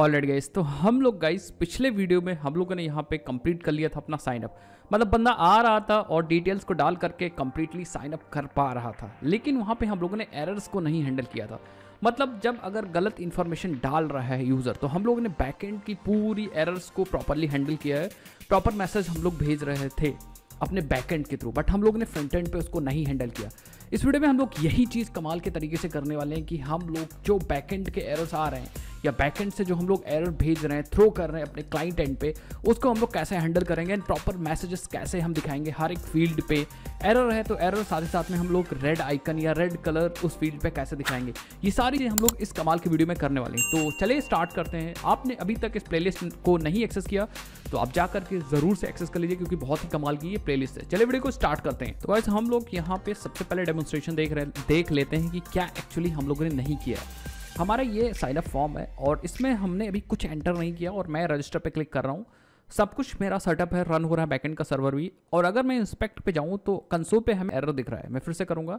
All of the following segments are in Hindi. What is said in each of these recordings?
ऑलरेडी गाइस तो हम लोग गाइस पिछले वीडियो में हम लोगों ने यहाँ पे कंप्लीट कर लिया था अपना साइन अप मतलब बंदा आ रहा था और डिटेल्स को डाल करके कंप्लीटली साइन अप कर पा रहा था लेकिन वहाँ पे हम लोगों ने एरर्स को नहीं हैंडल किया था मतलब जब अगर गलत इन्फॉर्मेशन डाल रहा है यूज़र तो हम लोगों ने बैकेंड की पूरी एरर्स को प्रॉपरली हैंडल किया है प्रॉपर मैसेज हम लोग भेज रहे थे अपने बैकेंड के थ्रू बट हम लोग ने फ्रंट एंड पे उसको नहीं हैंडल किया इस वीडियो में हम लोग यही चीज़ कमाल के तरीके से करने वाले हैं कि हम लोग जो बैकेंड के एरर्स आ रहे हैं या बैकेंड से जो हम लोग एरर भेज रहे हैं थ्रो कर रहे हैं अपने क्लाइंट एंड पे उसको हम लोग कैसे हैंडल करेंगे एंड प्रॉपर मैसेजेस कैसे हम दिखाएंगे हर एक फील्ड पे एरर है तो एरर साथ ही साथ में हम लोग रेड आइकन या रेड कलर उस फील्ड पे कैसे दिखाएंगे ये सारी चीज हम लोग इस कमाल की वीडियो में करने वाले हैं तो चलिए स्टार्ट करते हैं आपने अभी तक इस प्ले को नहीं एक्सेस किया तो आप जा करके ज़रूर से एक्सेस कर लीजिए क्योंकि बहुत ही कमाल की ये प्ले है चलिए वीडियो को स्टार्ट करते हैं तो वैसे हम लोग यहाँ पे सबसे पहले डेमोन्स्ट्रेशन देख रहे देख लेते हैं कि क्या एक्चुअली हम लोगों ने नहीं किया हमारा ये साइनअप फॉर्म है और इसमें हमने अभी कुछ एंटर नहीं किया और मैं रजिस्टर पर क्लिक कर रहा हूँ सब कुछ मेरा सेटअप है रन हो रहा है बैकेंड का सर्वर भी और अगर मैं इंस्पेक्ट पे जाऊँ तो कंसोल पे हमें एरर दिख रहा है मैं फिर से करूँगा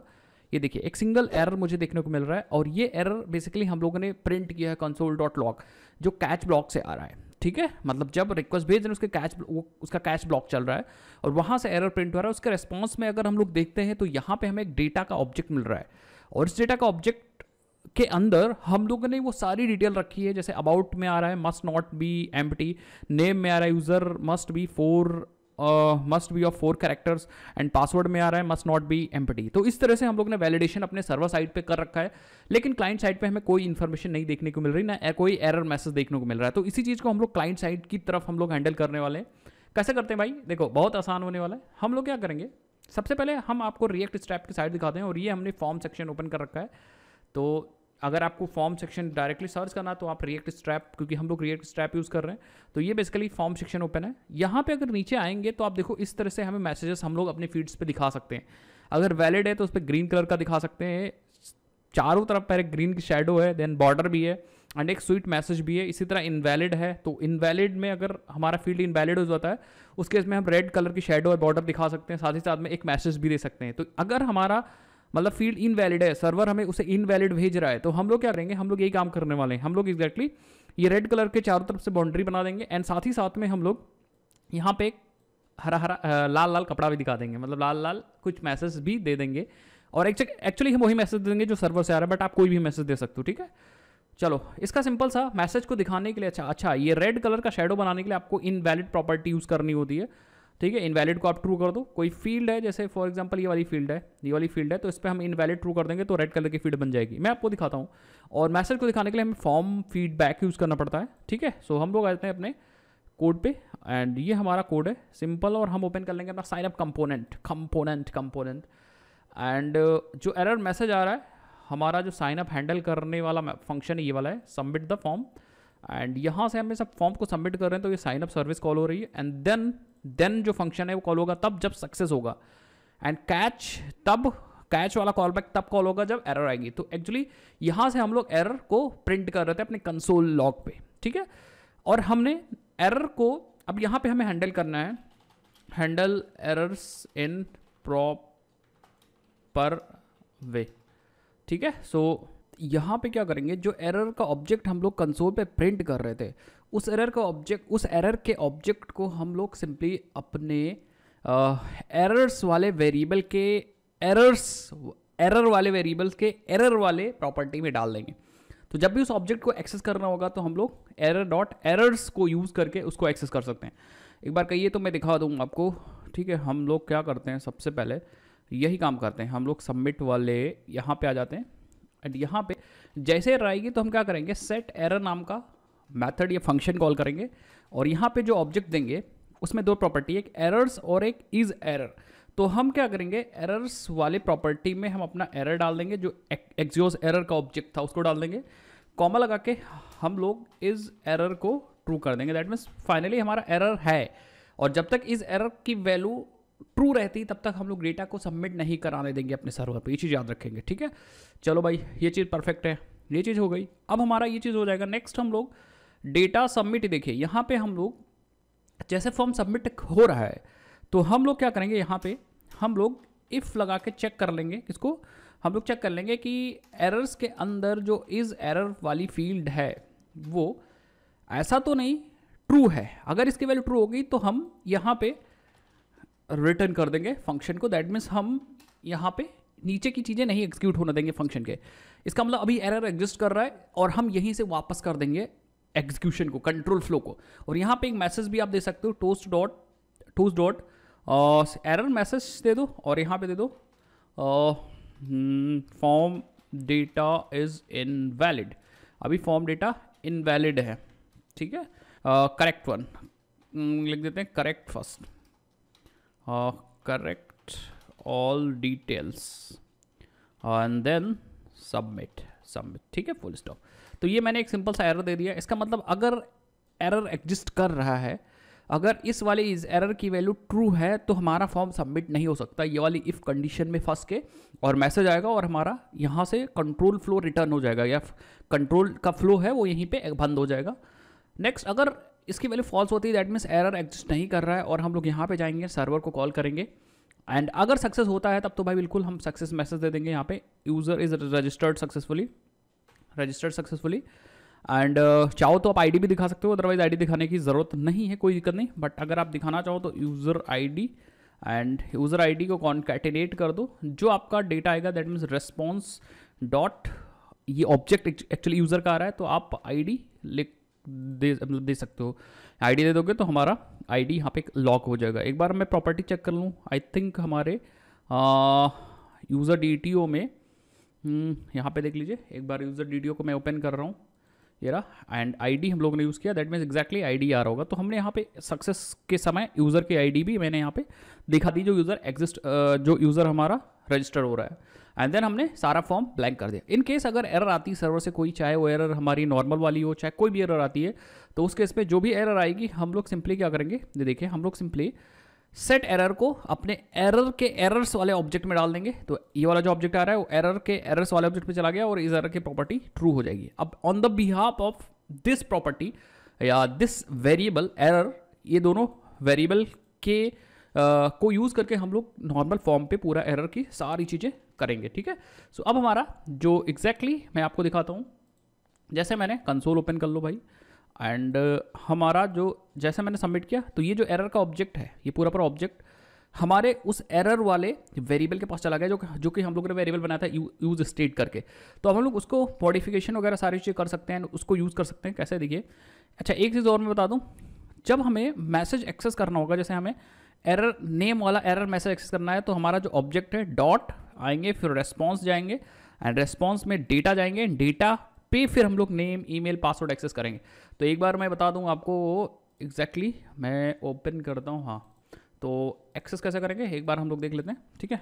ये देखिए एक सिंगल एरर मुझे देखने को मिल रहा है और ये एरर बेसिकली हम लोगों ने प्रिंट किया है कंसोल डॉट लॉक जो कैच ब्लॉक से आ रहा है ठीक है मतलब जब रिक्वेस्ट भेज रहे उसके कैच वो उसका कैच ब्लॉक चल रहा है और वहाँ से एरर प्रिंट हो रहा है उसके रिस्पॉन्स में अगर हम लोग देखते हैं तो यहाँ पर हमें एक डेटा का ऑब्जेक्ट मिल रहा है और इस डेटा का ऑब्जेक्ट के अंदर हम लोगों ने वो सारी डिटेल रखी है जैसे अबाउट में आ रहा है must not be M name में आ रहा है user must be four must be of four characters and password में आ रहा है मस्ट नॉट बी एम तो इस तरह से हम लोग ने वैलिडेशन अपने सर्वर साइड पे कर रखा है लेकिन क्लाइंट साइड पे हमें कोई इन्फॉर्मेशन नहीं देखने को मिल रही ना कोई एरर मैसेज देखने को मिल रहा है तो इसी चीज़ को हम लोग क्लाइंट साइड की तरफ हम लोग हैंडल करने वाले हैं कैसे करते हैं भाई देखो बहुत आसान होने वाला है हम लोग क्या करेंगे सबसे पहले हम आपको रिएक्ट स्टैप की साइड दिखाते हैं और ये हमने फॉर्म सेक्शन ओपन कर रखा है तो अगर आपको फॉर्म सेक्शन डायरेक्टली सर्च करना तो आप रिएक्ट स्ट्रैप क्योंकि हम लोग रिएक्ट स्ट्रैप यूज़ कर रहे हैं तो ये बेसिकली फॉर्म सेक्शन ओपन है यहाँ पे अगर नीचे आएंगे तो आप देखो इस तरह से हमें मैसेजेस हम लोग अपने फीड्स पे दिखा सकते हैं अगर वैलिड है तो उस पर ग्रीन कलर का दिखा सकते हैं चारों तरफ पहले ग्रीन की शेडो है देन बॉर्डर भी है एंड एक स्वीट मैसेज भी है इसी तरह इनवैलिड है तो इनवैलिड में अगर हमारा फील्ड इनवैलिड हो जाता है उसके इसमें हम रेड कलर की शेडो और बॉर्डर दिखा सकते हैं साथ ही साथ में एक मैसेज भी दे सकते हैं तो अगर हमारा मतलब फील्ड इनवैलिड है सर्वर हमें उसे इनवैलिड भेज रहा है तो हम लोग क्या करेंगे हम लोग यही काम करने वाले हैं हम लोग एग्जैक्टली ये रेड कलर के चारों तरफ से बाउंड्री बना देंगे एंड साथ ही साथ में हम लोग यहाँ पे हरा हरा लाल लाल कपड़ा भी दिखा देंगे मतलब लाल लाल कुछ मैसेज भी दे देंगे और एक्चुअली हम वही मैसेज देंगे जो सर्वर से आ रहा है बट आप कोई भी मैसेज दे सकते हो ठीक है चलो इसका सिंपल सा मैसेज को दिखाने के लिए अच्छा अच्छा ये रेड कलर का शेडो बनाने के लिए आपको इनवैलिड प्रॉपर्टी यूज़ करनी होती है ठीक है इनवैलिड को आप ट्रू कर दो कोई फील्ड है जैसे फॉर एग्जाम्पल ये वाली फील्ड है ये वाली फील्ड है तो इस पर हम इनवैलिड ट्रू कर देंगे तो रेड कलर की फील्ड बन जाएगी मैं आपको दिखाता हूँ और मैसेज को दिखाने के लिए हमें फॉर्म फीडबैक यूज़ करना पड़ता है ठीक है सो हम लोग आ जाते हैं अपने कोड पे एंड ये हमारा कोड है सिंपल और हम ओपन कर लेंगे अपना signup component component component and जो एरर मैसेज आ रहा है हमारा जो साइनअप हैंडल करने वाला फंक्शन है ये वाला है सबमिट द फॉर्म एंड यहाँ से हम इस फॉर्म को सबमिट कर रहे हैं तो ये साइन अप सर्विस कॉल हो रही है एंड देन देन जो फंक्शन है वो कॉल होगा तब जब सक्सेस होगा एंड कैच तब कैच वाला कॉल बैक तब कॉल होगा जब एरर आएगी तो एक्चुअली यहाँ से हम लोग एरर को प्रिंट कर रहे थे अपने कंसोल लॉग पे ठीक है और हमने एरर को अब यहाँ पे हमें हैंडल करना है handle errors in proper way ठीक है सो so, यहाँ पे क्या करेंगे जो एरर का ऑब्जेक्ट हम लोग कंसोल पे प्रिंट कर रहे थे उस एरर का ऑब्जेक्ट उस एरर के ऑब्जेक्ट को हम लोग सिंपली अपने एरर्स वाले वेरिएबल के एरर्स एरर वाले वेरिएबल्स के एरर वाले प्रॉपर्टी में डाल देंगे तो जब भी उस ऑब्जेक्ट को एक्सेस करना होगा तो हम लोग एरर डॉट एरर्स को यूज़ करके उसको एक्सेस कर सकते हैं एक बार कहिए तो मैं दिखा दूँ आपको ठीक है हम लोग क्या करते हैं सबसे पहले यही काम करते हैं हम लोग सबमिट वाले यहाँ पे आ जाते हैं एंड यहाँ पे जैसे एरर आएगी तो हम क्या करेंगे सेट एरर नाम का मैथड या फंक्शन कॉल करेंगे और यहाँ पे जो ऑब्जेक्ट देंगे उसमें दो प्रॉपर्टी एक एरर्स और एक इज एरर तो हम क्या करेंगे एरर्स वाले प्रॉपर्टी में हम अपना एरर डाल देंगे जो एक्जियोज एरर का ऑब्जेक्ट था उसको डाल देंगे कॉमा लगा के हम लोग इज एरर को ट्रू कर देंगे दैट मीन्स फाइनली हमारा एरर है और जब तक इस एरर की वैल्यू ट्रू रहती तब तक हम लोग डेटा को सबमिट नहीं कराने देंगे अपने सर्वर पर ये चीज़ याद रखेंगे ठीक है चलो भाई ये चीज़ परफेक्ट है ये चीज़ हो गई अब हमारा ये चीज़ हो जाएगा नेक्स्ट हम लोग डेटा सबमिट देखिए यहाँ पे हम लोग जैसे फॉर्म सबमिट हो रहा है तो हम लोग क्या करेंगे यहाँ पे हम लोग इफ़ लगा के चेक कर लेंगे किसको हम लोग चेक कर लेंगे कि एरर्स के अंदर जो इज़ एरर वाली फील्ड है वो ऐसा तो नहीं ट्रू है अगर इसकी वैल्यू ट्रू होगी तो हम यहाँ पे रिटर्न कर देंगे फंक्शन को दैट मीन्स हम यहाँ पे नीचे की चीज़ें नहीं एग्जीक्यूट होने देंगे फंक्शन के इसका मतलब अभी एरर एग्जिस्ट कर रहा है और हम यहीं से वापस कर देंगे एग्जीक्यूशन को कंट्रोल फ्लो को और यहाँ पे एक मैसेज भी आप दे सकते हो toast dot toast dot error message दे दो और यहाँ पे दे दो फॉर्म डेटा इज़ इनवैलिड अभी फॉर्म डेटा इनवैलिड है ठीक है करेक्ट हम्म, वन लिख देते हैं correct first uh, correct all details and then submit submit ठीक है फुल स्टॉप तो ये मैंने एक सिंपल सा एरर दे दिया इसका मतलब अगर एरर एग्जिस्ट कर रहा है अगर इस वाले इस एरर की वैल्यू ट्रू है तो हमारा फॉर्म सबमिट नहीं हो सकता ये वाली इफ़ कंडीशन में फंस के और मैसेज आएगा और हमारा यहाँ से कंट्रोल फ्लो रिटर्न हो जाएगा या कंट्रोल का फ्लो है वो यहीं पे बंद हो जाएगा नेक्स्ट अगर इसकी वैल्यू फॉल्स होती है दैट मीन्स एरर एग्जिस्ट नहीं कर रहा है और हम लोग यहाँ पे जाएंगे सर्वर को कॉल करेंगे एंड अगर सक्सेस होता है तब तो भाई बिल्कुल हम सक्सेस मैसेज दे देंगे यहाँ पे user is registered successfully registered successfully and चाहो तो आप आई भी दिखा सकते हो अदरवाइज आई दिखाने की ज़रूरत नहीं है कोई दिक्कत नहीं बट अगर आप दिखाना चाहो तो user I and user I को कॉन्कैटिनेट कर दो जो आपका डेटा आएगा दैट मीन्स रेस्पॉन्स डॉट ये ऑब्जेक्ट एक्चुअली यूज़र का आ रहा है तो आप आईडी लिख दे मतलब दे सकते हो आईडी दे दोगे तो हमारा आईडी यहाँ पे लॉक हो जाएगा एक बार मैं प्रॉपर्टी चेक कर लूँ आई थिंक हमारे यूज़र डी में हम्म, यहाँ पे देख लीजिए एक बार यूज़र डी को मैं ओपन कर रहा हूँ ये रहा एंड आईडी हम लोगों ने यूज़ किया that means exactly ID are होगा तो हमने यहाँ पे सक्सेस के समय यूज़र की आईडी भी मैंने यहाँ पे दिखा दी जो यूज़र एग्जिस्ट जो यूज़र हमारा रजिस्टर हो रहा है एंड देन हमने सारा फॉर्म ब्लैंक कर दिया इन केस अगर एरर आती है सर्वर से कोई चाहे वो एरर हमारी नॉर्मल वाली हो चाहे कोई भी एरर आती है तो उस केस में जो भी एरर आएगी हम लोग सिंपली क्या करेंगे ये देखिए हम लोग सिंपली सेट एरर को अपने एरर के एरर्स वाले ऑब्जेक्ट में डाल देंगे तो ये वाला जो ऑब्जेक्ट आ रहा है वो एरर के एरर्स वाले ऑब्जेक्ट में चला गया और इस एरर की प्रॉपर्टी ट्रू हो जाएगी अब on the behalf of this property या दिस वेरिएबल एरर ये दोनों वेरिएबल के आ, को यूज़ करके हम लोग नॉर्मल फॉर्म पे पूरा एरर की सारी चीज़ें करेंगे ठीक है सो so, अब हमारा जो एग्जैक्टली exactly मैं आपको दिखाता हूँ जैसे मैंने कंसोल ओपन कर लो भाई एंड uh, हमारा जो जैसे मैंने सबमिट किया तो ये जो एरर का ऑब्जेक्ट है ये पूरा पूरा ऑब्जेक्ट हमारे उस एरर वाले वेरिएबल के पास चला गया जो जो कि हम लोग ने वेरिएबल बनाया था यूज स्टेट करके तो हम लोग उसको मॉडिफिकेशन वगैरह सारी चीज़ें कर सकते हैं उसको यूज़ कर सकते हैं कैसे देखिए अच्छा एक चीज़ और मैं बता दूँ जब हमें मैसेज एक्सेस करना होगा जैसे हमें एरर नेम वाला एरर मैसेज एक्सेस करना है तो हमारा जो ऑब्जेक्ट है डॉट आएंगे फिर रेस्पॉन्स जाएंगे एंड रेस्पॉन्स में डेटा जाएंगे डेटा पे फिर हम लोग नेम ईमेल पासवर्ड एक्सेस करेंगे तो एक बार मैं बता दूँ आपको एग्जैक्टली exactly, मैं ओपन करता हूँ हाँ तो एक्सेस कैसे करेंगे एक बार हम लोग देख लेते हैं ठीक है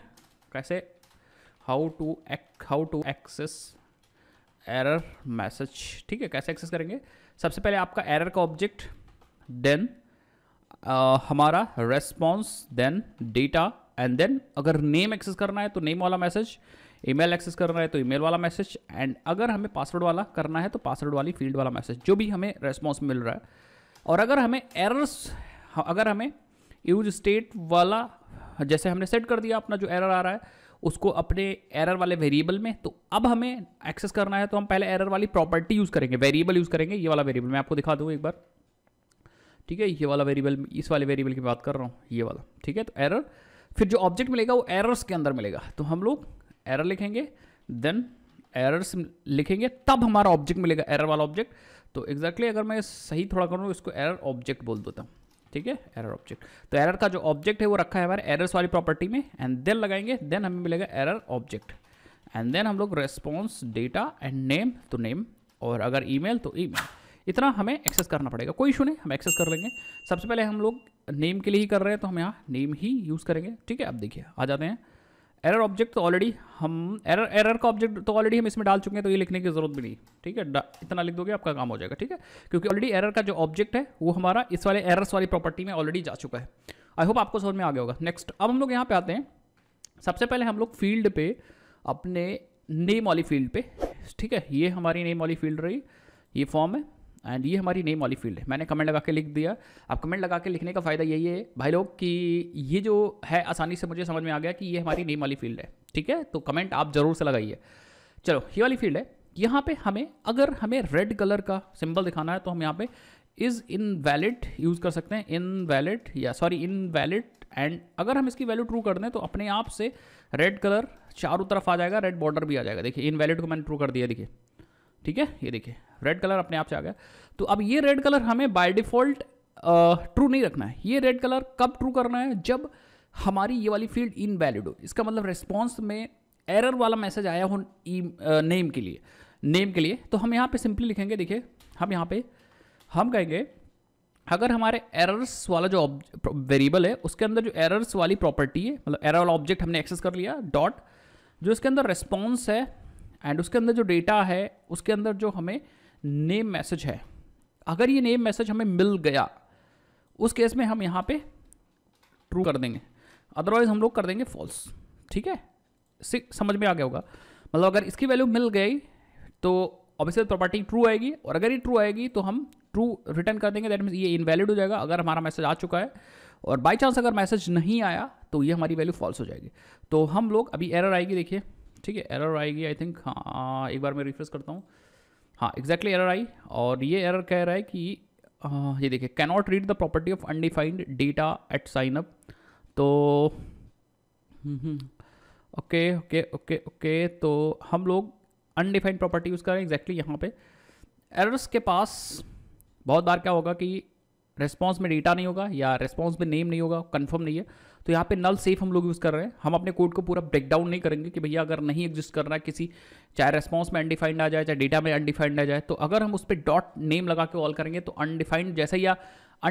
कैसे how to how to access error message ठीक है कैसे एक्सेस करेंगे सबसे पहले आपका एरर का ऑब्जेक्ट देन uh, हमारा response then data and then अगर नेम एक्सेस करना है तो नेम वाला मैसेज ईमेल एक्सेस करना है तो ईमेल वाला मैसेज एंड अगर हमें पासवर्ड वाला करना है तो पासवर्ड वाली फील्ड वाला मैसेज जो भी हमें रेस्पॉन्स मिल रहा है और अगर हमें एरर्स हाँ, अगर हमें यूज स्टेट वाला जैसे हमने सेट कर दिया अपना जो एरर आ रहा है उसको अपने एरर वाले वेरिएबल में तो अब हमें एक्सेस करना है तो हम पहले एरर वाली प्रॉपर्टी यूज़ करेंगे वेरिएबल यूज़ करेंगे ये वाला वेरिएबल मैं आपको दिखा दूँ एक बार ठीक है ये वाला वेरिएबल इस वाले वेरिएबल की बात कर रहा हूँ ये वाला ठीक है तो एरर फिर जो ऑब्जेक्ट मिलेगा वो एरर्स के अंदर मिलेगा तो हम लोग एरर लिखेंगे देन एरर्स लिखेंगे तब हमारा ऑब्जेक्ट मिलेगा एरर वाला ऑब्जेक्ट तो एग्जैक्टली exactly अगर मैं सही थोड़ा करूँ इसको एरर ऑब्जेक्ट बोल देता हूँ ठीक है एरर ऑब्जेक्ट तो एरर का जो ऑब्जेक्ट है वो रखा है हमारे एरर्स वाली प्रॉपर्टी में एंड देन लगाएंगे देन हमें मिलेगा एरर ऑब्जेक्ट एंड देन हम लोग रेस्पॉन्स डेटा एंड नेम तो नेम और अगर ईमेल तो ईमेल इतना हमें एक्सेस करना पड़ेगा कोई इशू नहीं हम एक्सेस कर लेंगे सबसे पहले हम लोग नेम के लिए ही कर रहे हैं तो हम यहाँ नेम ही यूज़ करेंगे ठीक है आप देखिए आ जाते हैं एरर ऑब्जेक्ट तो ऑलरेडी हम एरर एरर का ऑब्जेक्ट तो ऑलरेडी हम इसमें डाल चुके हैं तो ये लिखने की जरूरत भी नहीं ठीक है इतना लिख दोगे आपका काम हो जाएगा ठीक है क्योंकि ऑलरेडी एरर का जो ऑब्जेक्ट है वो हमारा इस वाले एरर्स वाली प्रॉपर्टी में ऑलरेडी जा चुका है आई होप आपको समझ में आ गया होगा नेक्स्ट अब हम लोग यहाँ पे आते हैं सबसे पहले हम लोग फील्ड पे अपने नेम वाली फील्ड पे ठीक है ये हमारी नेम वाली फील्ड रही ये फॉर्म है एंड ये हमारी नेम वाली फील्ड है मैंने कमेंट लगा के लिख दिया अब कमेंट लगा के लिखने का फ़ायदा यही है भाई लोग कि ये जो है आसानी से मुझे समझ में आ गया कि ये हमारी नेम वाली फील्ड है ठीक है तो कमेंट आप ज़रूर से लगाइए चलो ये वाली फील्ड है यहाँ पे हमें अगर हमें रेड कलर का सिंबल दिखाना है तो हम यहाँ पे इज़ इन वैलिड यूज़ कर सकते हैं इन वैलिड या सॉरी इन वैलिड एंड अगर हम इसकी वैल्यू ट्रू कर दें तो अपने आप से रेड कलर चारों तरफ आ जाएगा रेड बॉर्डर भी आ जाएगा देखिए इन वैलिड को मैंने ट्रू कर दिया देखिए ठीक है ये देखिए रेड कलर अपने आप से आ गया तो अब ये रेड कलर हमें बाय डिफॉल्ट ट्रू नहीं रखना है ये रेड कलर कब ट्रू करना है जब हमारी ये वाली फील्ड इनवैलिड हो इसका मतलब रेस्पॉन्स में एरर वाला मैसेज आया हो नेम e, के लिए नेम के लिए तो हम यहाँ पे सिंपली लिखेंगे देखिए हम यहाँ पे हम कहेंगे अगर हमारे एरर्स वाला जो वेरिएबल है उसके अंदर जो एरर्स वाली प्रॉपर्टी है मतलब एरर वाला ऑब्जेक्ट हमने एक्सेस कर लिया डॉट जो इसके अंदर रेस्पॉन्स है एंड उसके अंदर जो डेटा है उसके अंदर जो हमें नेम मैसेज है अगर ये नेम मैसेज हमें मिल गया उस केस में हम यहाँ पे ट्रू कर देंगे अदरवाइज हम लोग कर देंगे फॉल्स ठीक है समझ में आ गया होगा मतलब अगर इसकी वैल्यू मिल गई तो ऑब्वियसली प्रॉपर्टी ट्रू आएगी और अगर ये ट्रू आएगी तो हम ट्रू रिटर्न कर देंगे दैट मीन्स ये इनवैलिड हो जाएगा अगर हमारा मैसेज आ चुका है और बाई चांस अगर मैसेज नहीं आया तो ये हमारी वैल्यू फॉल्स हो जाएगी तो हम लोग अभी एरर आएगी देखिए ठीक है एरर आएगी आई थिंक हाँ, हाँ एक बार मैं रिफ्रेश करता हूँ हाँ एग्जैक्टली एरर आई और ये एरर कह रहा है कि आ, हाँ, ये देखिए cannot read the property of undefined data at sign up तो ओके ओके ओके ओके तो हम लोग अनडिफाइंड प्रॉपर्टी यूज़ कर रहे हैं एग्जैक्टली यहाँ पे एरर्स के पास बहुत बार क्या होगा कि रेस्पॉन्स में डेटा नहीं होगा या रेस्पॉन्स में नेम नहीं होगा कन्फर्म नहीं है तो यहाँ पे नल सेफ हम लोग यूज़ कर रहे हैं हम अपने कोड को पूरा ब्रेकडाउन नहीं करेंगे कि भैया अगर नहीं एग्जिस्ट कर रहा है किसी चाहे रेस्पॉन्स में अनडिफाइंड आ जाए चाहे डेटा में अनडिफाइंड आ जाए तो अगर हम उस पर डॉट नेम लगा के कॉल करेंगे तो अनडिफाइंड जैसे या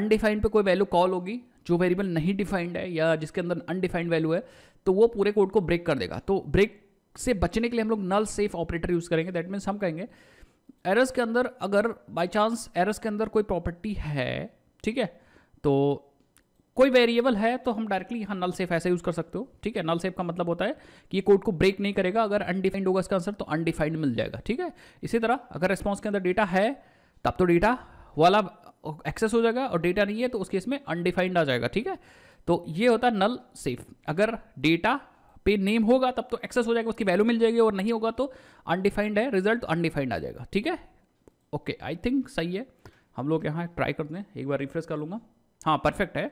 अनडिफाइंड पे कोई वैल्यू कॉल होगी जो वेरिएबल नहीं डिफाइंड है या जिसके अंदर अनडिफाइंड वैल्यू है तो वो पूरे कोड को ब्रेक कर देगा तो ब्रेक से बचने के लिए हम लोग नल सेफ ऑपरेटर यूज़ करेंगे दैट मीन्स हम कहेंगे एरस के अंदर अगर बाई चांस एरस के अंदर कोई प्रॉपर्टी है ठीक है तो कोई वेरिएबल है तो हम डायरेक्टली यहाँ नल सेफ ऐसे यूज़ कर सकते हो ठीक है नल सेफ का मतलब होता है कि ये कोड को ब्रेक नहीं करेगा अगर अनडिफाइंड होगा इसका आंसर तो अनडिफाइंड मिल जाएगा ठीक है इसी तरह अगर रिस्पॉन्स के अंदर डेटा है तब तो डेटा वाला एक्सेस हो जाएगा और डेटा नहीं है तो उस केस में अनडिफाइंड आ जाएगा ठीक है तो ये होता है नल सेफ अगर डेटा पे नेम होगा तब तो एक्सेस हो जाएगा उसकी वैल्यू मिल जाएगी और नहीं होगा तो अनडिफाइंड है रिजल्ट अनडिफाइंड तो आ जाएगा ठीक है ओके आई थिंक सही है हम लोग यहाँ ट्राई करते हैं एक बार रिफ्रेश कर लूँगा हाँ परफेक्ट है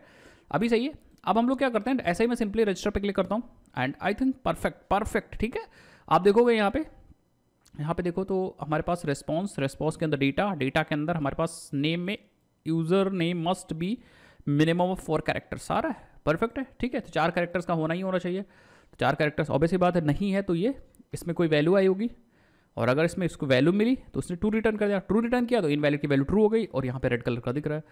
अभी सही है अब हम लोग क्या करते हैं ऐसे ही मैं सिंपली रजिस्टर पे क्लिक करता हूँ and I think perfect perfect ठीक है आप देखोगे यहाँ पे यहाँ पे देखो तो हमारे पास रेस्पॉन्स रेस्पॉन्स के अंदर डेटा डेटा के अंदर हमारे पास नेम में user name must be minimum of four character सारा है परफेक्ट है ठीक है तो चार कैरेक्टर्स का होना ही होना चाहिए तो चार कैरेक्टर्स ऑब्वियसली बात है नहीं है तो ये इसमें कोई वैल्यू आई होगी और अगर इसमें इसको वैल्यू मिली तो उसने ट्रू रिटर्न कर दिया ट्रू रिटर्न किया तो वैल्यू की वैल्यू ट्रू हो गई और यहाँ पे रेड कलर का दिख रहा है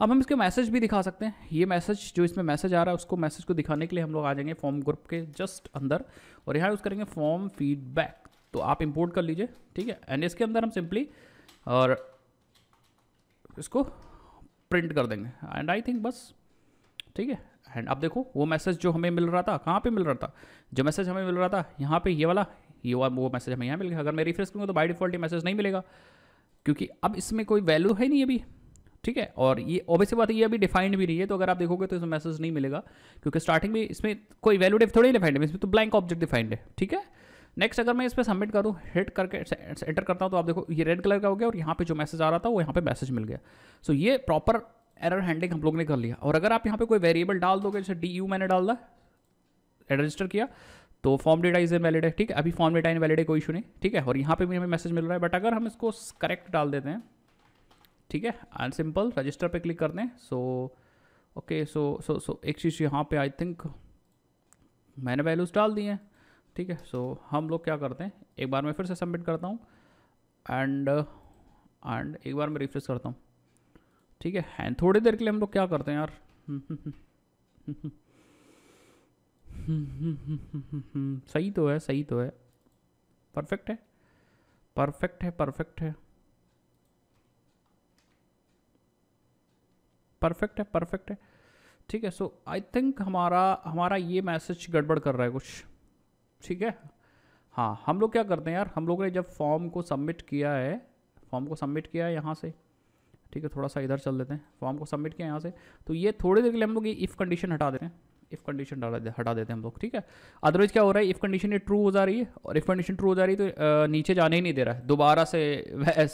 अब हम इसके मैसेज भी दिखा सकते हैं ये मैसेज जो इसमें मैसेज आ रहा है उसको मैसेज को दिखाने के लिए हम लोग आ जाएंगे फॉर्म ग्रुप के जस्ट अंदर और यहाँ यूज़ करेंगे फॉर्म फीडबैक तो आप इम्पोर्ट कर लीजिए ठीक है एंड इसके अंदर हम सिंपली और इसको प्रिंट कर देंगे एंड आई थिंक बस ठीक है एंड अब देखो वो मैसेज जो हमें मिल रहा था कहाँ पे मिल रहा था जो मैसेज हमें मिल रहा था यहाँ पे ये वाला ये वाला वो मैसेज हमें यहाँ मिल गया अगर मैं रिफ्रेश करूँगा तो बाई डिफॉल्ट ये मैसेज नहीं मिलेगा क्योंकि अब इसमें कोई वैल्यू है नहीं अभी ठीक है और ये ऑब्वियसली बात है ये अभी डिफाइंड भी नहीं है तो अगर आप देखोगे तो इसमें मैसेज नहीं मिलेगा क्योंकि स्टार्टिंग में इसमें कोई वैल्यूडेव थोड़ी डिफाइंड है इसमें तो ब्लैंक ऑब्जेक्ट डिफाइंड है ठीक है नेक्स्ट अगर मैं इस पर सबमिट करूँ हिट करके एंटर करता हूँ तो आप देखो ये रेड कलर का हो गया और यहाँ पे जो मैसेज आ रहा था वो यहाँ पे मैसेज मिल गया सो ये प्रॉपर एरर हैंडलिंग हम लोग ने कर लिया और अगर आप यहाँ पे कोई वेरिएबल डाल दोगे जैसे डी यू मैंने डाल दिया रजिस्टर किया तो फॉर्म डेटा इज वैलिड है ठीक है अभी फॉर्म डेटा इन वैलिड है कोई इशू नहीं ठीक है और यहाँ पे भी हमें मैसेज मिल रहा है बट अगर हम इसको करेक्ट डाल देते हैं ठीक है एंड सिंपल रजिस्टर पे क्लिक कर दें सो ओके सो सो सो एक चीज़ यहाँ पे आई थिंक मैंने वैल्यूज़ डाल दिए हैं ठीक है सो so, हम लोग क्या करते हैं एक बार मैं फिर से सबमिट करता हूँ एंड एंड एक बार मैं रिफ्रेश करता हूँ ठीक है एंड थोड़ी देर के लिए हम लोग क्या करते हैं यार सही तो है सही तो है परफेक्ट है परफेक्ट है परफेक्ट है परफेक्ट है परफेक्ट है ठीक है सो आई थिंक हमारा हमारा ये मैसेज गड़बड़ कर रहा है कुछ ठीक है हाँ हम लोग क्या करते हैं यार हम लोग ने जब फॉर्म को सबमिट किया है फॉर्म को सबमिट किया है यहाँ से ठीक है थोड़ा सा इधर चल देते हैं फॉर्म को सबमिट किया यहाँ से तो ये थोड़ी देर के लिए हम लोग ये इफ़ कंडीशन हटा देते हैं इफ़ कंडीशन डाला दे, हटा देते हैं हम लोग ठीक है अदरवाइज़ क्या हो रहा है इफ़ कंडीशन ये ट्रू हो जा रही है और इफ़ कंडीशन ट्रू हो जा रही है तो नीचे जाने ही नहीं दे रहा है दोबारा से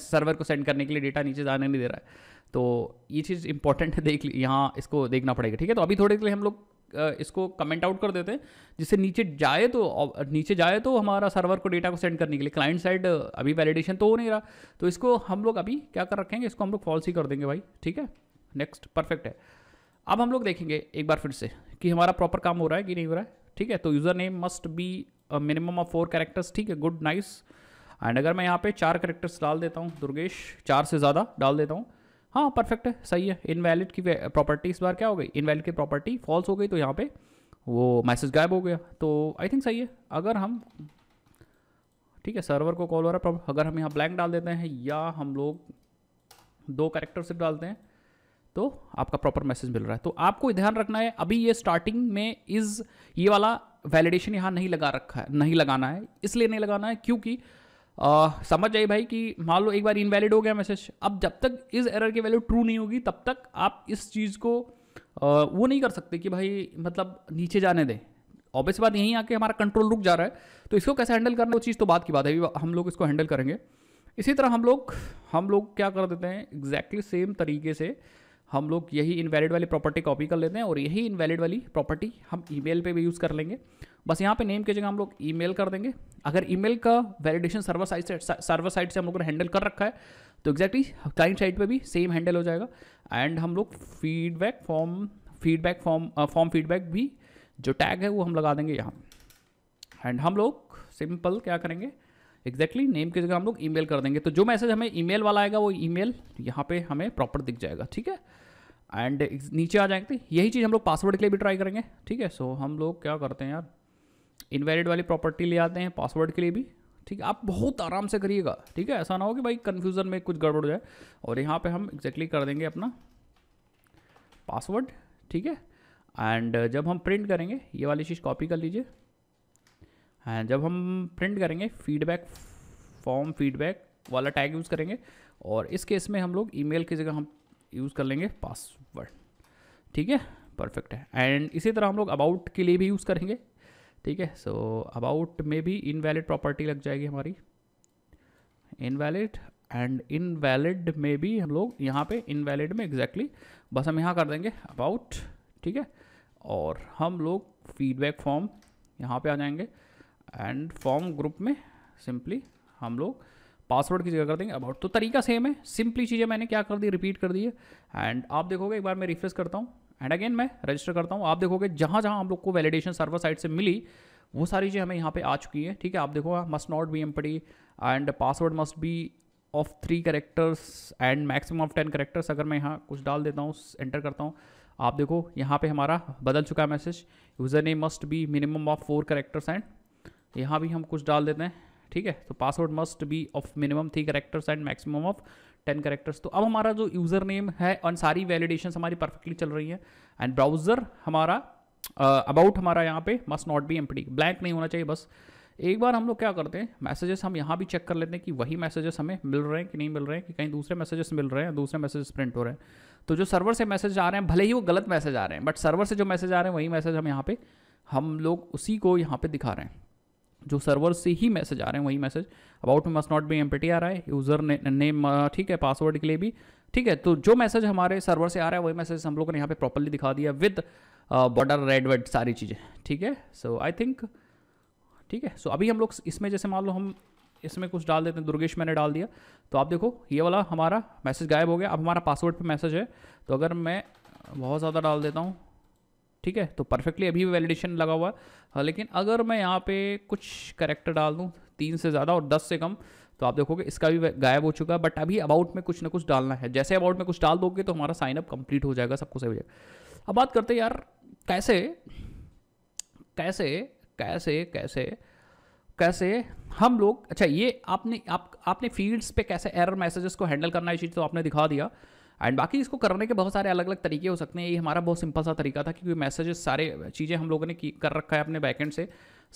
सर्वर को सेंड करने के लिए डेटा नीचे जाने नहीं दे रहा है तो ये चीज़ इंपॉर्टेंट है देख यहाँ इसको देखना पड़ेगा ठीक है तो अभी थोड़े के लिए हम लोग इसको कमेंट आउट कर देते हैं जिससे नीचे जाए तो नीचे जाए तो हमारा सर्वर को डेटा को सेंड करने के लिए क्लाइंट साइड अभी वैलिडेशन तो हो नहीं रहा तो इसको हम लोग अभी क्या कर रखेंगे इसको हम लोग फॉल्स ही कर देंगे भाई ठीक है नेक्स्ट परफेक्ट है अब हम लोग देखेंगे एक बार फिर से कि हमारा प्रॉपर काम हो रहा है कि नहीं हो रहा है ठीक है तो user name must be minimum of four characters ठीक है गुड नाइस एंड अगर मैं यहाँ पे चार करेक्टर्स डाल देता हूँ दुर्गेश चार से ज़्यादा डाल देता हूँ हाँ परफेक्ट है सही है इनवैलिड की प्रॉपर्टी इस बार क्या हो गई इनवैलिड की प्रॉपर्टी फॉल्स हो गई तो यहाँ पे वो मैसेज गायब हो गया तो आई थिंक सही है अगर हम ठीक है सर्वर को कॉल हो रहा है अगर हम यहाँ ब्लैंक डाल देते हैं या हम लोग दो करेक्टर सिर्फ डालते हैं तो आपका प्रॉपर मैसेज मिल रहा है तो आपको ध्यान रखना है अभी ये स्टार्टिंग में इज़ ये वाला वैलिडेशन यहाँ नहीं लगा रखा है नहीं लगाना है इसलिए नहीं लगाना है क्योंकि आ, समझ जाइए भाई कि मान लो एक बार इनवैलिड हो गया मैसेज अब जब तक इस एरर की वैल्यू ट्रू नहीं होगी तब तक आप इस चीज़ को आ, वो नहीं कर सकते कि भाई मतलब नीचे जाने दें ऑब्वियस बात यहीं आके हमारा कंट्रोल रुक जा रहा है तो इसको कैसे हैंडल करना वो चीज़ तो बात की बात है हम लोग इसको हैंडल करेंगे इसी तरह हम लोग हम लोग क्या कर देते हैं एग्जैक्टली exactly सेम तरीके से हम लोग यही इनवैलिड वाली प्रॉपर्टी कॉपी कर लेते हैं और यही इनवैलिड वाली प्रॉपर्टी हम ईमेल पे भी यूज़ कर लेंगे बस यहाँ पे नेम की जगह हम लोग ईमेल कर देंगे अगर ईमेल का वैलिडेशन सर्वर साइड से सर्वर साइड से हम लोगों ने हैंडल कर रखा है तो एग्जैक्टली क्लाइंट साइड पे भी सेम हैंडल हो जाएगा एंड हम लोग feedback form feedback form form feedback भी जो टैग है वो हम लगा देंगे यहाँ एंड हम लोग सिंपल क्या करेंगे एग्जैक्टली नेम की जगह हम लोग ईमेल कर देंगे तो जो मैसेज हमें ईमेल वाला आएगा वो ईमेल यहाँ पे हमें प्रॉपर दिख जाएगा ठीक है एंड नीचे आ जाएंगे यही चीज़ हम लोग पासवर्ड के लिए भी ट्राई करेंगे ठीक है सो so, हम लोग क्या करते हैं यार इनवैलिड वाली प्रॉपर्टी ले आते हैं पासवर्ड के लिए भी ठीक है आप बहुत आराम से करिएगा ठीक है ऐसा ना हो कि भाई कन्फ्यूज़न में कुछ गड़बड़ हो जाए और यहाँ पे हम एग्जैक्टली exactly कर देंगे अपना पासवर्ड ठीक है एंड जब हम प्रिंट करेंगे ये वाली चीज़ कॉपी कर लीजिए हाँ जब हम प्रिंट करेंगे फीडबैक फॉर्म फीडबैक वाला टैग यूज़ करेंगे और इस केस में हम लोग ईमेल की जगह हम यूज़ कर लेंगे पासवर्ड ठीक है परफेक्ट है एंड इसी तरह हम लोग अबाउट के लिए भी यूज़ करेंगे ठीक है सो अबाउट में भी इनवैलिड प्रॉपर्टी लग जाएगी हमारी इनवैलिड एंड इनवैलिड में भी हम लोग यहाँ पे इनवैलिड में एग्जैक्टली exactly, बस हम यहाँ कर देंगे अबाउट ठीक है और हम लोग फीडबैक फॉर्म यहाँ पे आ जाएंगे एंड फॉर्म ग्रुप में सिंपली हम लोग पासवर्ड की जगह कर देंगे अबाउट तो तरीका सेम है सिंपली चीज़ें मैंने क्या कर दी रिपीट कर दी है एंड आप देखोगे एक बार मैं रिफ्रेश करता हूँ एंड अगेन मैं रजिस्टर करता हूँ आप देखोगे जहाँ जहाँ हम लोग को वैलिडेशन सर्वर साइड से मिली वो सारी चीज़ें हमें यहाँ पे आ चुकी है ठीक है आप देखो must not be empty and password must be of three characters and maximum of ten characters अगर मैं यहाँ कुछ डाल देता हूँ एंटर करता हूँ आप देखो यहाँ पे हमारा बदल चुका है message user name must be minimum of four characters and यहाँ भी हम कुछ डाल देते हैं ठीक है तो password must be of minimum three characters and maximum of ten characters तो अब हमारा जो यूज़र नेम है और सारी वैलिडेशन हमारी परफेक्टली चल रही है एंड ब्राउज़र हमारा अबाउट uh, हमारा यहाँ पे must not be um blank नहीं होना चाहिए बस एक बार हम लोग क्या करते हैं मैसेजेस हम यहाँ भी चेक कर लेते हैं कि वही मैसेजेस हमें मिल रहे हैं कि नहीं मिल रहे हैं कि कहीं दूसरे मैसेजेस मिल रहे हैं दूसरे मैसेजेस प्रिंट हो रहे हैं तो जो सर्वर से मैसेज आ रहे हैं भले ही वो गलत मैसेज आ रहे हैं बट सर्वर से जो मैसेज आ रहे हैं वही मैसेज हम यहाँ पे हम लोग उसी को यहाँ पे दिखा रहे हैं जो सर्वर से ही मैसेज आ रहे हैं वही message about must not be empty आ रहा है यूज़र नेम ठीक है पासवर्ड के लिए भी ठीक है तो जो मैसेज हमारे सर्वर से आ रहा है वही मैसेज हम लोगों ने यहाँ पे प्रॉपरली दिखा दिया विद बॉर्डर रेड वेड सारी चीज़ें ठीक है सो आई थिंक ठीक है सो अभी हम लोग इसमें जैसे मान लो हम इसमें कुछ डाल देते हैं दुर्गेश मैंने डाल दिया तो आप देखो ये वाला हमारा मैसेज गायब हो गया अब हमारा पासवर्ड पर मैसेज है तो अगर मैं बहुत ज़्यादा डाल देता हूँ ठीक है तो परफेक्टली अभी भी वैलिडेशन लगा हुआ है हाँ, लेकिन अगर मैं यहाँ पे कुछ करेक्टर डाल दूँ तीन से ज़्यादा और दस से कम तो आप देखोगे इसका भी गायब हो चुका है बट अभी अबाउट में कुछ ना कुछ डालना है जैसे अबाउट में कुछ डाल दोगे तो हमारा साइनअप कंप्लीट हो जाएगा सब कुछ सही हो जाएगा अब बात करते हैं यार कैसे कैसे कैसे कैसे कैसे हम लोग अच्छा ये आपने आप आपने फील्ड्स पे कैसे एरर मैसेजेस को हैंडल करना है चीज़ तो आपने दिखा दिया एंड बाकी इसको करने के बहुत सारे अलग अलग तरीके हो सकते हैं ये हमारा बहुत सिंपल सा तरीका था क्योंकि मैसेजेस सारे चीज़ें हम लोगों ने कर रखा है अपने बैकेंड से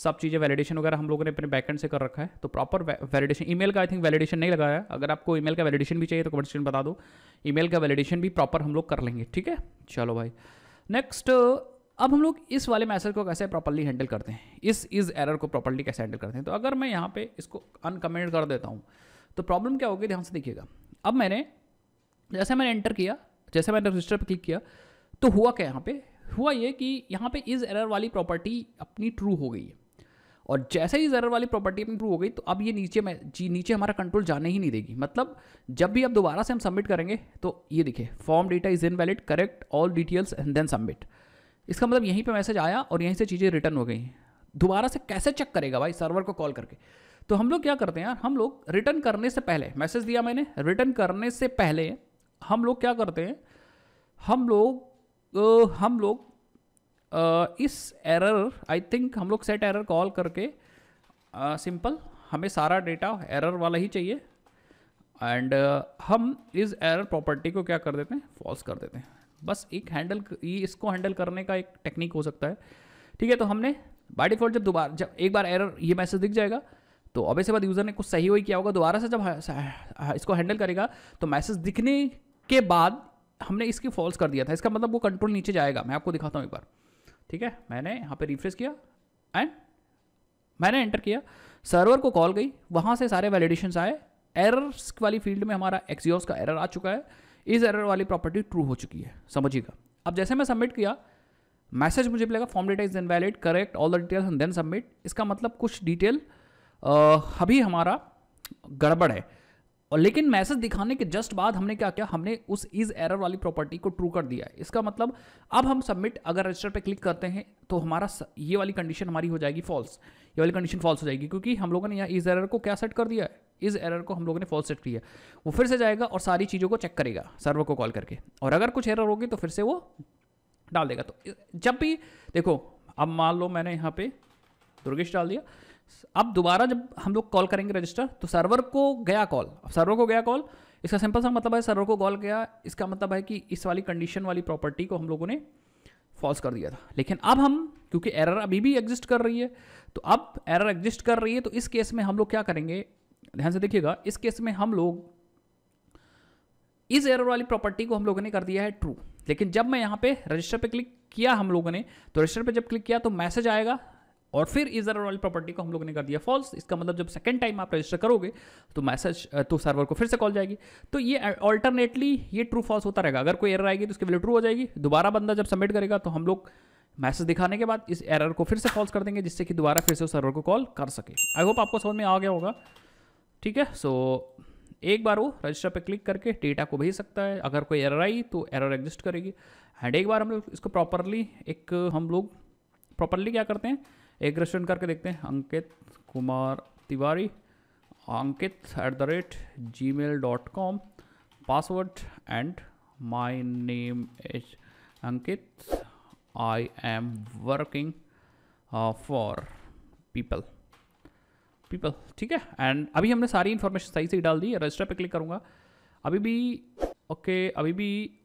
सब चीज़ें वैलिडेशन वगैरह हम लोगों ने अपने बैकेंड से कर रखा है तो प्रॉपर वैलिडेशन ईमेल का आई थिंक वैलिडेशन नहीं लगाया अगर आपको ईमेल का वैलिडेशन भी चाहिए तो कमेंट बता दो ईमेल का वैलिडेशन भी प्रॉपर हम लोग कर लेंगे ठीक है चलो भाई नेक्स्ट अब हम लोग इस वाले मैसेज को कैसे प्रॉपरली हैंडल करते हैं इस इज एरर को प्रॉपरली कैसे हैंडल करते हैं तो अगर मैं यहाँ पे इसको अनकमेंट कर देता हूँ तो प्रॉब्लम क्या होगी ध्यान से देखिएगा अब मैंने जैसे मैंने एंटर किया जैसे मैंने रजिस्टर पर क्लिक किया तो हुआ क्या यहाँ पे हुआ ये कि यहाँ पे इज़ एरर वाली प्रॉपर्टी अपनी ट्रू हो गई है और जैसे ही एरर वाली प्रॉपर्टी अपनी ट्रू हो गई तो अब ये नीचे में जी नीचे हमारा कंट्रोल जाने ही नहीं देगी मतलब जब भी अब दोबारा से हम सबमिट करेंगे तो ये देखिए form data is invalid correct all details and then submit इसका मतलब यहीं पर मैसेज आया और यहीं से चीज़ें रिटर्न हो गई दोबारा से कैसे चेक करेगा भाई सर्वर को कॉल करके तो हम लोग क्या करते हैं यार हम लोग रिटर्न करने से पहले मैसेज दिया मैंने रिटर्न करने से पहले हम लोग क्या करते हैं हम लोग हम लोग इस एरर आई थिंक हम लोग सेट एरर कॉल करके सिंपल हमें सारा डेटा एरर वाला ही चाहिए एंड हम इस एरर प्रॉपर्टी को क्या कर देते हैं फॉल्स कर देते हैं बस एक हैंडल इसको हैंडल करने का एक टेक्निक हो सकता है ठीक है तो हमने बाई डिफॉल्ट जब दोबारा जब एक बार एरर ये मैसेज दिख जाएगा तो अब इसके बाद यूज़र ने कुछ सही वही किया होगा दोबारा से जब इसको हैंडल करेगा तो मैसेज दिखने के बाद हमने इसकी फॉल्स कर दिया था इसका मतलब वो कंट्रोल नीचे जाएगा मैं आपको दिखाता हूँ एक बार ठीक है मैंने यहाँ पे रिफ्रेश किया एंड मैंने एंटर किया सर्वर को कॉल गई वहाँ से सारे वैलिडेशन आए एरर्स वाली फील्ड में हमारा एक्सियोस का एरर आ चुका है इस एरर वाली प्रॉपर्टी ट्रू हो चुकी है समझिएगा अब जैसे मैं सबमिट किया मैसेज मुझे मिलेगा form data is then valid correct all the details and then submit इसका मतलब कुछ डिटेल अभी हमारा गड़बड़ है और लेकिन मैसेज दिखाने के जस्ट बाद हमने क्या किया हमने उस इज एरर वाली प्रॉपर्टी को ट्रू कर दिया है इसका मतलब अब हम सबमिट अगर रजिस्टर पे क्लिक करते हैं तो हमारा ये वाली कंडीशन हमारी हो जाएगी फॉल्स ये वाली कंडीशन फॉल्स हो जाएगी क्योंकि हम लोगों ने यहाँ इज एरर को क्या सेट कर दिया है इस एरर को हम लोगों ने फॉल्स सेट किया वो फिर से जाएगा और सारी चीज़ों को चेक करेगा सर्वर को कॉल करके और अगर कुछ एरर होगी तो फिर से वो डाल देगा तो जब भी देखो अब मान लो मैंने यहाँ पे दुर्गेश डाल दिया अब दोबारा जब हम लोग कॉल करेंगे रजिस्टर तो सर्वर को गया कॉल अब सर्वर को गया कॉल इसका सिंपल सा मतलब है सर्वर को कॉल गया इसका मतलब है कि इस वाली कंडीशन वाली प्रॉपर्टी को हम लोगों ने फॉल्स कर दिया था लेकिन अब हम क्योंकि एरर अभी भी एग्जिस्ट कर रही है तो अब एरर एग्जिस्ट कर रही है तो इस केस में हम लोग क्या करेंगे ध्यान से देखिएगा इस केस में हम लोग इस एरर वाली प्रॉपर्टी को हम लोगों ने कर दिया है ट्रू लेकिन जब मैं यहाँ पे रजिस्टर पे क्लिक किया हम लोगों ने तो रजिस्टर पे जब क्लिक किया तो मैसेज आएगा और फिर इस एरर वाली प्रॉपर्टी को हम लोग ने कर दिया फॉल्स इसका मतलब जब सेकंड टाइम आप रजिस्टर करोगे तो मैसेज तो सर्वर को फिर से कॉल जाएगी तो ये अल्टरनेटली ये ट्रू फॉल्स होता रहेगा अगर कोई एरर आएगी तो उसकी वैल्यू ट्रू हो जाएगी दोबारा बंदा जब सबमिट करेगा तो हम लोग मैसेज दिखाने के बाद इस एरर को फिर से फॉल्स कर देंगे जिससे कि दोबारा फिर से उस सर्वर को कॉल कर सके आई होप आपको समझ में आ गया होगा ठीक है सो एक बार वो रजिस्टर पर क्लिक करके डेटा को भेज सकता है अगर कोई एरर आई तो एरर एग्जिस्ट करेगी एंड एक बार हम लोग इसको प्रॉपरली एक हम लोग प्रॉपरली क्या करते हैं एक रेस्टोरेंट करके देखते हैं Ankit Kumar Tiwari Ankit at the rate Gmail dot com password and my name is Ankit I am working for people people ठीक है एंड अभी हमने सारी इन्फॉर्मेशन सही से डाल दी रजिस्टर पे क्लिक करूँगा अभी भी ओके okay, अभी भी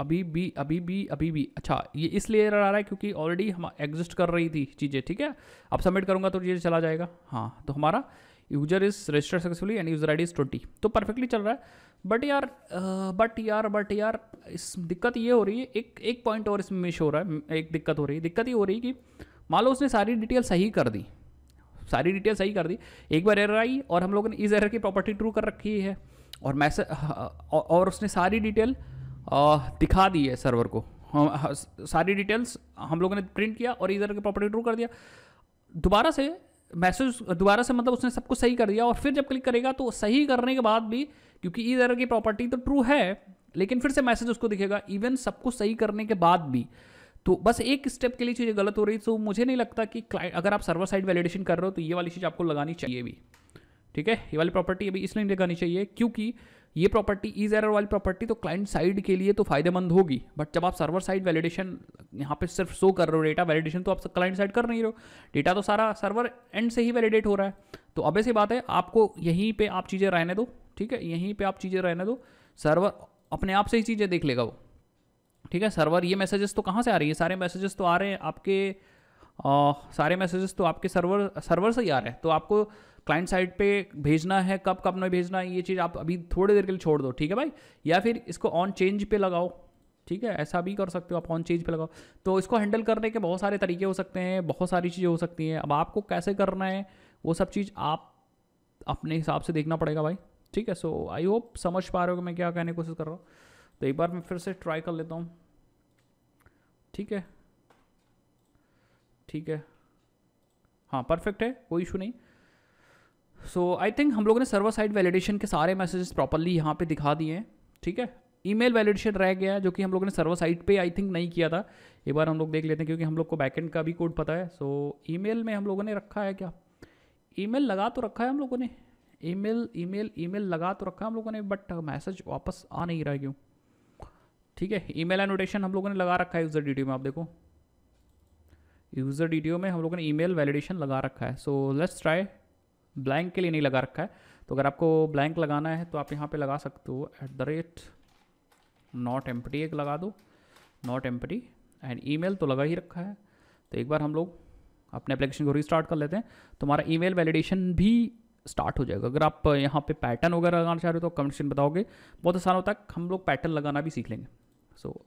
अभी भी अभी भी अभी भी अच्छा ये इसलिए एरर आ रहा है क्योंकि ऑलरेडी हम एग्जिस्ट कर रही थी चीज़ें ठीक है अब सबमिट करूँगा तो ये चला जाएगा हाँ तो हमारा user is register successfully and user ID is twenty तो परफेक्टली चल रहा है बट यार बट यार बट यार इस दिक्कत ये हो रही है एक एक पॉइंट और इसमें मिस हो रहा है एक दिक्कत हो रही है दिक्कत ये हो रही है कि मान लो उसने सारी डिटेल सही कर दी सारी डिटेल सही कर दी एक बार एरर आई और हम लोगों ने इस एरर की प्रॉपर्टी ट्रू कर रखी है और मैसेज और उसने सारी डिटेल दिखा दी है सर्वर को हम सारी डिटेल्स हम लोगों ने प्रिंट किया और इधर के प्रॉपर्टी ट्रू कर दिया दोबारा से मैसेज दोबारा से मतलब उसने सब कुछ सही कर दिया और फिर जब क्लिक करेगा तो सही करने के बाद भी क्योंकि इधर की प्रॉपर्टी तो ट्रू है लेकिन फिर से मैसेज उसको दिखेगा इवन सब कुछ सही करने के बाद भी तो बस एक स्टेप के लिए चीज़ें गलत हो रही तो मुझे नहीं लगता कि अगर आप सर्वर साइड वैलिडेशन कर रहे हो तो ये वाली चीज़ आपको लगानी चाहिए भी ठीक है ये वाली प्रॉपर्टी अभी इसलिए लगानी चाहिए क्योंकि ये प्रॉपर्टी इज एरर वाली प्रॉपर्टी तो क्लाइंट साइड के लिए तो फायदेमंद होगी बट जब आप सर्वर साइड वैलिडेशन यहाँ पे सिर्फ शो कर रहे हो डेटा वैलिडेशन तो आप क्लाइंट साइड कर नहीं रहे हो डेटा तो सारा सर्वर एंड से ही वैलिडेट हो रहा है तो अब ऐसी बात है आपको यहीं पर आप चीज़ें रहने दो ठीक है यहीं पर आप चीज़ें रहने दो सर्वर अपने आप से ही चीज़ें देख लेगा वो ठीक है सर्वर ये मैसेजेस तो कहाँ से आ रही है सारे मैसेजेस तो आ रहे हैं आपके आ, सारे मैसेजेस तो आपके सर्वर सर्वर से ही आ रहे हैं तो आपको क्लाइंट साइड पे भेजना है कब कब में भेजना है ये चीज़ आप अभी थोड़ी देर के लिए छोड़ दो ठीक है भाई या फिर इसको ऑन चेंज पे लगाओ ठीक है ऐसा भी कर सकते हो आप ऑन चेंज पे लगाओ तो इसको हैंडल करने के बहुत सारे तरीके हो सकते हैं बहुत सारी चीज़ें हो सकती हैं अब आपको कैसे करना है वो सब चीज़ आप अपने हिसाब से देखना पड़ेगा भाई ठीक है सो आई होप समझ पा रहे हो कि मैं क्या कहने की कोशिश कर रहा हूँ तो एक बार मैं फिर से ट्राई कर लेता हूँ ठीक है ठीक है हाँ परफेक्ट है कोई इशू नहीं सो आई थिंक हम लोगों ने सर्वर साइड वैलिडेशन के सारे मैसेजेस प्रॉपरली यहाँ पे दिखा दिए हैं ठीक है ईमेल वैलिडेशन रह गया है जो कि हम लोगों ने सर्वर साइड पे आई थिंक नहीं किया था एक बार हम लोग देख लेते हैं क्योंकि हम लोग को बैकेंड का भी कोड पता है सो so, ई में हम लोगों ने रखा है क्या ई लगा तो रखा है हम लोगों ने मेल ई मेल लगा तो रखा है हम लोगों ने बट मैसेज वापस आ नहीं रहा क्यों ठीक है ईमेल एनोटेशन हम लोगों ने लगा रखा है यूज़र डी में आप देखो यूज़र डी में हम लोगों ने ईमेल वैलिडेशन लगा रखा है सो लेट्स ट्राई ब्लैंक के लिए नहीं लगा रखा है तो अगर आपको ब्लैंक लगाना है तो आप यहाँ पे लगा सकते हो at the rate not empty एक लगा दो नॉट एम्पटी एंड ईमेल तो लगा ही रखा है तो एक बार हम लोग अपने एप्लीकेशन को रिस्टार्ट कर लेते हैं तो हमारा मेल वैलिडेशन भी स्टार्ट हो जाएगा अगर आप यहाँ पे पैटर्न वगैरह लगाना चाह रहे हो तो कमेंट में बताओगे बहुत आसान होता है हम लोग पैटर्न लगाना भी सीख लेंगे सो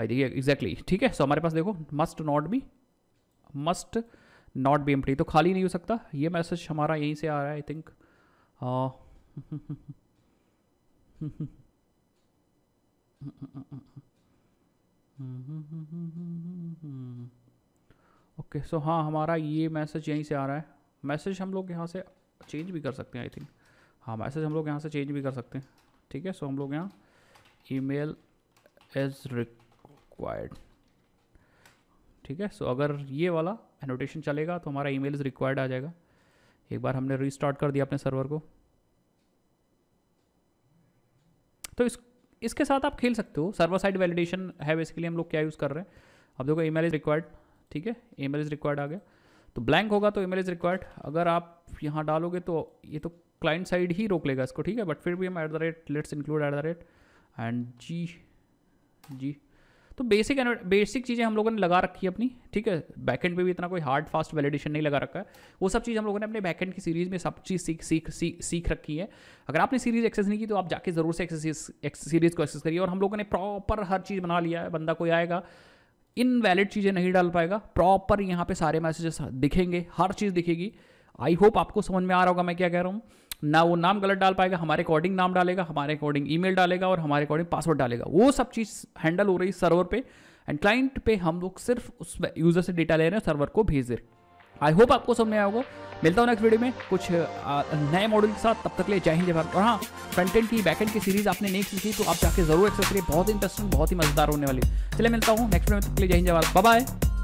आई देखिए एग्जैक्टली ठीक है सो हमारे पास देखो must not be must not be empty तो खाली नहीं हो सकता ये मैसेज हमारा यहीं से आ रहा है आई थिंक ओके सो हाँ हमारा ये मैसेज यहीं से आ रहा है मैसेज हम लोग यहाँ से चेंज भी कर सकते हैं आई थिंक हाँ मैसेज हम लोग यहाँ से चेंज भी कर सकते हैं ठीक है सो हम लोग यहाँ ईमेल इज़ रिक्वायर्ड ठीक है सो अगर ये वाला एनोटेशन चलेगा तो हमारा ईमेल इज़ रिक्वायर्ड आ जाएगा एक बार हमने स्टार्ट कर दिया अपने सर्वर को तो इस इसके साथ आप खेल सकते हो सर्वर साइड वैलिडेशन है बेसिकली हम लोग क्या यूज़ कर रहे हैं अब देखो ईमेल इज़ रिक्वायर्ड ठीक है ईमेल इज़ रिक्वायर्ड आ गया तो ब्लैंक होगा तो ईमेल इज़ रिक्वायर्ड अगर आप यहाँ डालोगे तो ये तो क्लाइंट साइड ही रोक लेगा इसको ठीक है बट फिर भी हम at the rate let's include at the rate and G G तो बेसिक बेसिक चीज़ें हम लोगों ने लगा रखी है अपनी ठीक है बैकेंड पे भी इतना कोई हार्ड फास्ट वैलिडेशन नहीं लगा रखा है वो सब चीज़ हम लोगों ने अपने बैकेंड की सीरीज में सब चीज़ सीख सीख सीख सीख रखी है अगर आपने सीरीज एक्सेस नहीं की तो आप जाके ज़रूर से एक्सेस सीरीज को एक्सेस करिए और हम लोगों ने प्रॉपर हर चीज़ बना लिया है बंदा कोई आएगा इनवैलिड चीज़ें नहीं डाल पाएगा प्रॉपर यहाँ पर सारे मैसेजेस दिखेंगे हर चीज़ दिखेगी आई होप आपको समझ में आ रहा होगा मैं क्या कह रहा हूँ ना वो नाम गलत डाल पाएगा हमारे अकॉर्डिंग नाम डालेगा हमारे अकॉर्डिंग ईमेल डालेगा और हमारे अकॉर्डिंग पासवर्ड डालेगा वो सब चीज़ हैंडल हो रही है सर्वर पे एंड क्लाइंट पे हम लोग सिर्फ उस यूज़र से डेटा ले रहे हैं सर्वर को भेज दे रहे आई होप आपको समझ में आया होगा मिलता हूँ नेक्स्ट वीडियो में कुछ नए मॉडल के साथ तब तक ले जय हिंद भारत और हाँ फ्रंट एंड की बैक एंड की सीरीज आपने नहीं सीखी तो आप जाके जरूर एक्सेस करिए बहुत इंटरेस्टिंग बहुत ही मजेदार होने वाली चलिए मिलता हूँ नेक्स्ट वीडियो में तब तक ले जय हिंद भारत बाय